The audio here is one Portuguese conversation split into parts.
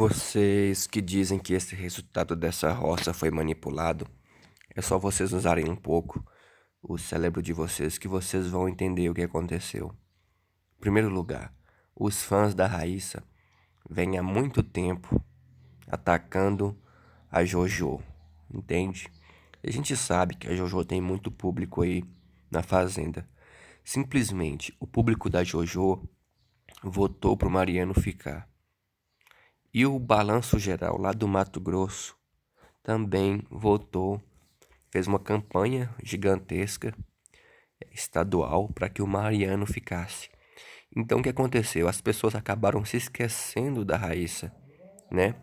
Vocês que dizem que esse resultado dessa roça foi manipulado, é só vocês usarem um pouco o cérebro de vocês que vocês vão entender o que aconteceu. Em primeiro lugar, os fãs da Raíssa vêm há muito tempo atacando a JoJo, entende? A gente sabe que a JoJo tem muito público aí na Fazenda. Simplesmente, o público da JoJo votou pro Mariano ficar. E o Balanço Geral lá do Mato Grosso também votou, fez uma campanha gigantesca eh, estadual para que o Mariano ficasse. Então o que aconteceu? As pessoas acabaram se esquecendo da Raíssa, né?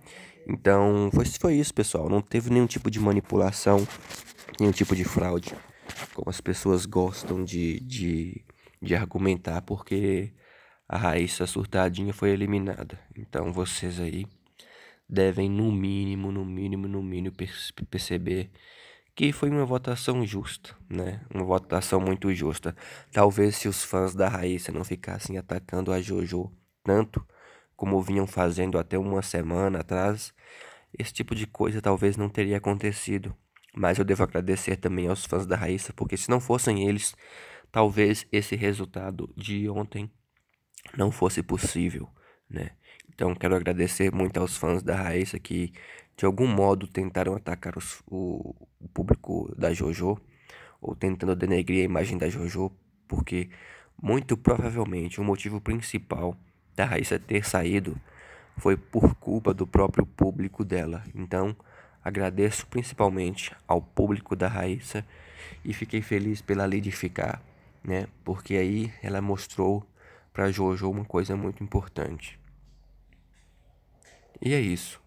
Então foi, foi isso, pessoal. Não teve nenhum tipo de manipulação, nenhum tipo de fraude. Como as pessoas gostam de, de, de argumentar, porque a Raíssa Surtadinha foi eliminada. Então vocês aí devem no mínimo, no mínimo, no mínimo perceber que foi uma votação justa, né? Uma votação muito justa. Talvez se os fãs da Raíssa não ficassem atacando a JoJo tanto como vinham fazendo até uma semana atrás, esse tipo de coisa talvez não teria acontecido. Mas eu devo agradecer também aos fãs da Raíssa, porque se não fossem eles, talvez esse resultado de ontem não fosse possível, né? Então quero agradecer muito aos fãs da Raíssa que de algum modo tentaram atacar os, o, o, público da JoJo ou tentando denegrir a imagem da JoJo, porque muito provavelmente o motivo principal da Raíssa ter saído foi por culpa do próprio público dela. Então, agradeço principalmente ao público da Raíssa e fiquei feliz pela Lady ficar, né? Porque aí ela mostrou para Jojo uma coisa muito importante. E é isso.